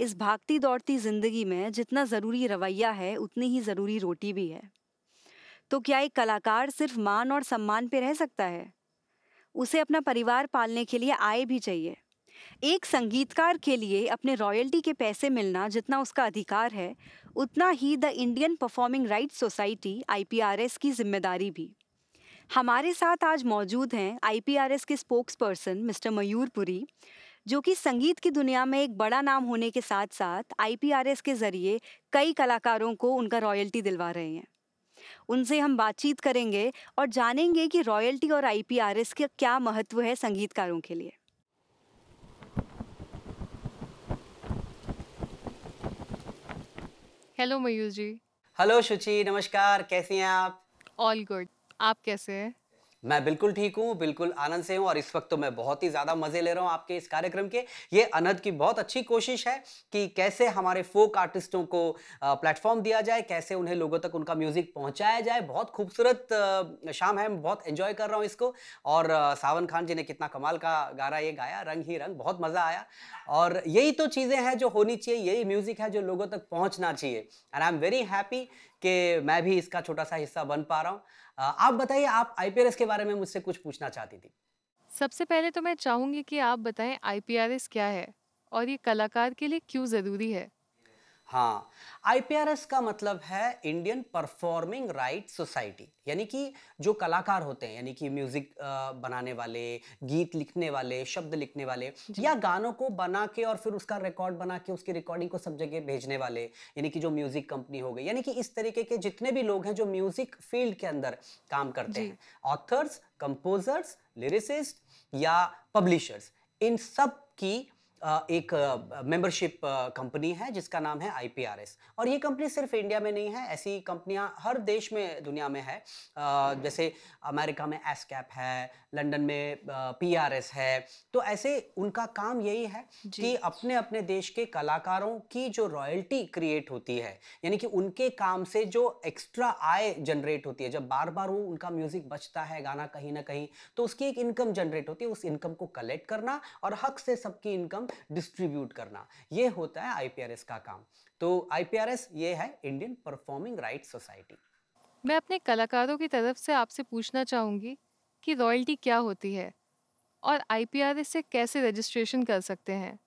इस भागती दौड़ती ज़िंदगी में जितना ज़रूरी रवैया है उतनी ही ज़रूरी रोटी भी है तो क्या एक कलाकार सिर्फ मान और सम्मान पे रह सकता है उसे अपना परिवार पालने के लिए आय भी चाहिए एक संगीतकार के लिए अपने रॉयल्टी के पैसे मिलना जितना उसका अधिकार है उतना ही the Indian performing right society I की जिम्मेदारी भी हमारे साथ आज मौजूद हैं आई के spokes person mister Mayur Puri जो कि संगीत की दुनिया में एक बड़ा नाम होने के साथ साथ आई के जरिए कई कलाकारों को उनका रॉयल्टी दिलवा रहे हैं उनसे हम बातचीत करेंगे और जानेंगे कि रॉयल्टी और एस का क्या महत्व है संगीतकारों के लिए हेलो मयूर जी हेलो शुचि नमस्कार कैसे हैं आप ऑल गुड आप कैसे हैं मैं बिल्कुल ठीक हूँ बिल्कुल आनंद से हूँ और इस वक्त तो मैं बहुत ही ज़्यादा मज़े ले रहा हूँ आपके इस कार्यक्रम के ये अनद की बहुत अच्छी कोशिश है कि कैसे हमारे फोक आर्टिस्टों को प्लेटफॉर्म दिया जाए कैसे उन्हें लोगों तक उनका म्यूज़िक पहुँचाया जाए बहुत खूबसूरत शाम है मैं बहुत इन्जॉय कर रहा हूँ इसको और सावन खान जी ने कितना कमाल का गारा ये गाया रंग ही रंग बहुत मज़ा आया और यही तो चीज़ें हैं जो होनी चाहिए यही म्यूज़िक है जो लोगों तक पहुँचना चाहिए and I am very happy कि मैं भी इसका छोटा सा हिस्सा बन पा रहा हूँ आप बताइए आप आई के बारे में मुझसे कुछ पूछना चाहती थी सबसे पहले तो मैं चाहूंगी कि आप बताएं आई क्या है और ये कलाकार के लिए क्यों ज़रूरी है हाँ आईपीआरएस का मतलब है इंडियन परफॉर्मिंग राइट सोसाइटी यानी कि जो कलाकार होते हैं यानी कि म्यूजिक बनाने वाले गीत लिखने वाले शब्द लिखने वाले या गानों को बना के और फिर उसका रिकॉर्ड बना के उसकी रिकॉर्डिंग को सब जगह भेजने वाले यानी कि जो म्यूजिक कंपनी हो गई यानी कि इस तरीके के जितने भी लोग हैं जो म्यूजिक फील्ड के अंदर काम करते हैं ऑथर्स कंपोजर्स लिरिसिस्ट या पब्लिशर्स इन सब की एक मेंबरशिप कंपनी है जिसका नाम है आई और ये कंपनी सिर्फ इंडिया में नहीं है ऐसी कंपनियां हर देश में दुनिया में है जैसे अमेरिका में एस कैप है लंदन में पी है तो ऐसे उनका काम यही है कि अपने अपने देश के कलाकारों की जो रॉयल्टी क्रिएट होती है यानी कि उनके काम से जो एक्स्ट्रा आय जनरेट होती है जब बार बार वो उनका म्यूजिक बचता है गाना कहीं ना कहीं तो उसकी एक इनकम जनरेट होती है उस इनकम को कलेक्ट करना और हक से सबकी इनकम एकदम डिस्ट्रीब्यूट करना ये होता है आईपीआरएस का काम तो आईपीआरएस ये है इंडियन परफॉर्मिंग राइट सोसाइटी मैं अपने कलाकारों की तरफ से आपसे पूछना चाहूंगी कि रॉयल्टी क्या होती है और आईपीआरएस से कैसे रजिस्ट्रेशन कर सकते हैं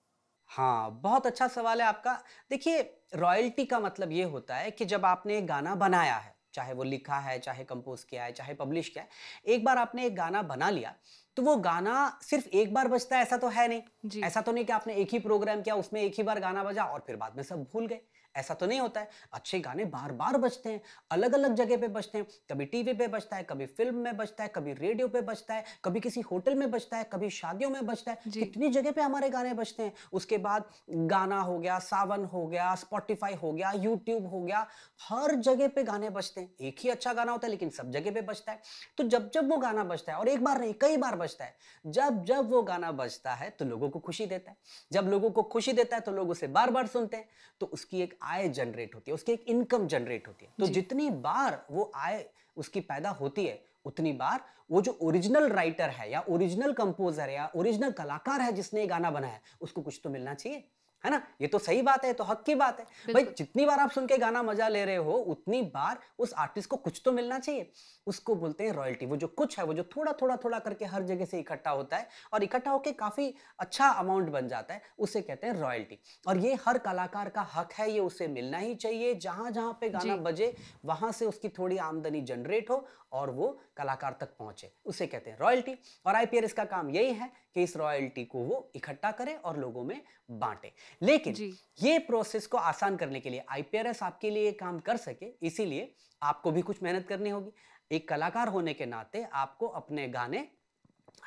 हाँ बहुत अच्छा सवाल है आपका देखिए रॉयल्टी का मतलब ये होता है कि जब आपने एक गाना बनाया है चाहे वो लिखा है चाहे कंपोज किया है चाहे पब्लिश किया है एक बार आपने एक गाना बना लिया तो वो गाना सिर्फ एक बार बजता है ऐसा तो है नहीं ऐसा तो नहीं कि आपने एक ही प्रोग्राम किया उसमें एक ही बार गाना बजा और फिर बाद में सब भूल गए ऐसा तो नहीं होता है अच्छे गाने बार बार बजते हैं अलग अलग जगह पे बजते हैं कभी टीवी पे बजता है कभी फिल्म में बजता है कभी रेडियो पे बजता है कभी किसी होटल में बजता है कभी शादियों में बजता है कितनी जगह पे हमारे गाने बजते हैं उसके बाद गाना हो गया सावन हो गया स्पॉटिफाई हो गया यूट्यूब हो गया हर जगह पे गाने बजते हैं एक ही अच्छा गाना होता है लेकिन सब जगह पे बजता है तो जब जब वो गाना बजता है और एक बार नहीं कई बार बजता बजता है जब जब वो गाना बजता है तो लोगों को खुशी देता है जब लोगों को खुशी देता है तो लोग उसे बार बार सुनते हैं तो उसकी एक आय जनरेट होती है उसकी एक इनकम जनरेट होती है तो जितनी बार वो आय उसकी पैदा होती है उतनी बार वो जो ओरिजिनल राइटर है या ओरिजिनल कंपोजर है या ओरिजिनल कलाकार है जिसने गाना बनाया उसको कुछ तो मिलना चाहिए है ना ये तो सही बात है तो हक की बात है भाई जितनी बार आप सुन के गाना मजा ले रहे हो उतनी बार उस आर्टिस्ट को कुछ तो मिलना चाहिए उसको बोलते हैं रॉयल्टी वो जो कुछ है वो जो थोड़ा थोड़ा थोड़ा करके हर जगह से इकट्ठा होता है और इकट्ठा होकर काफ़ी अच्छा अमाउंट बन जाता है उसे कहते हैं रॉयल्टी और ये हर कलाकार का हक है ये उसे मिलना ही चाहिए जहां जहां पे गाना बजे वहां से उसकी थोड़ी आमदनी जनरेट हो और वो कलाकार तक पहुंचे उसे कहते हैं रॉयल्टी और आईपीआर इसका काम यही है कि इस रॉयल्टी को वो इकट्ठा करे और लोगों में बांटे लेकिन ये प्रोसेस को आसान करने के लिए आईपीआरएस आपके लिए काम कर सके इसीलिए आपको भी कुछ मेहनत करनी होगी एक कलाकार होने के नाते आपको अपने गाने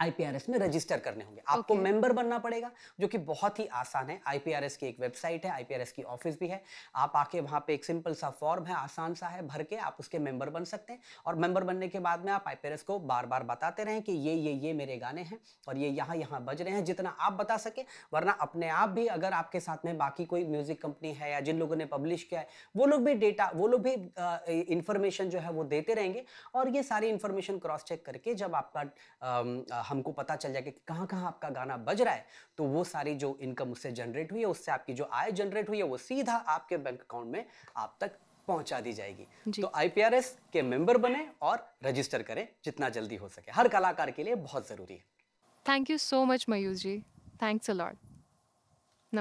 आईपीआरएस में रजिस्टर करने होंगे आपको मेंबर okay. बनना पड़ेगा जो कि बहुत ही आसान है आईपीआरएस की एक वेबसाइट है आईपीआरएस की ऑफिस भी है आप आके वहाँ पे एक सिंपल सा फॉर्म है आसान सा है भर के आप उसके मेंबर बन सकते हैं और मेंबर बनने के बाद में आप आईपीआरएस को बार बार बताते रहें कि ये ये ये मेरे गाने हैं और ये यहाँ यहाँ बज रहे हैं जितना आप बता सके वरना अपने आप भी अगर आपके साथ में बाकी कोई म्यूजिक कंपनी है या जिन लोगों ने पब्लिश किया है वो लोग भी डेटा वो लोग भी इंफॉर्मेशन जो है वो देते रहेंगे और ये सारी इंफॉर्मेशन क्रॉस चेक करके जब आपका हमको पता चल जाएगा कि कहाँ कहाँ आपका गाना बज रहा है तो वो सारी जो इनकम उससे जनरेट हुई है उससे आपकी जो आय जनरेट हुई है वो सीधा आपके बैंक अकाउंट में आप तक पहुंचा दी जाएगी तो आईपीआरएस के मेंबर बने और रजिस्टर करें जितना जल्दी हो सके हर कलाकार के लिए बहुत जरूरी है thank you so much Mayur ji thanks a lot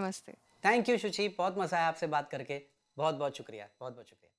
नमस्ते थैंक यू शुची बहुत मजा आया आपसे बात करके बहुत बहुत शुक्रिया बहुत बहुत शुक्रिया